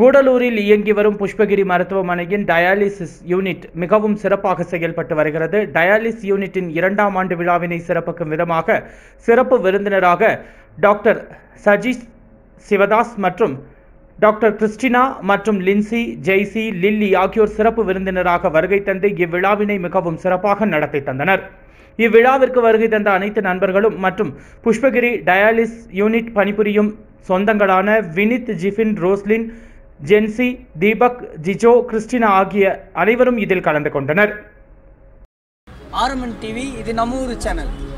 கூடலூரில் இயங்கி வரும் புஷ்பகிரி மருத்துவமனையின் டயாலிசிஸ் யூனிட் மிகவும் சிறப்பாக செயல்பட்டு வருகிறது டயாலிஸ் யூனிட்டின் இரண்டாம் ஆண்டு விழாவினை சிறப்புக்கும் விதமாக சிறப்பு விருந்தினராக டாக்டர் சஜீஷ் சிவதாஸ் மற்றும் டாக்டர் கிறிஸ்டினா மற்றும் லின்சி ஜெய்சி லில்லி ஆகியோர் சிறப்பு விருந்தினராக வருகை தந்து இவ்விழாவினை மிகவும் சிறப்பாக நடத்தி தந்தனர் இவ்விழாவிற்கு வருகை தந்த அனைத்து நண்பர்களும் மற்றும் புஷ்பகிரி டயாலிஸ் யூனிட் பணிபுரியும் சொந்தங்களான வினித் ஜிஃபின் ரோஸ்லின் ஜென்சி தீபக் ஜிஜோ கிறிஸ்டினா ஆகிய அனைவரும் இதில் கலந்து கொண்டனர் ஆர்மன் டிவி இது நம்ம ஊர் சேனல்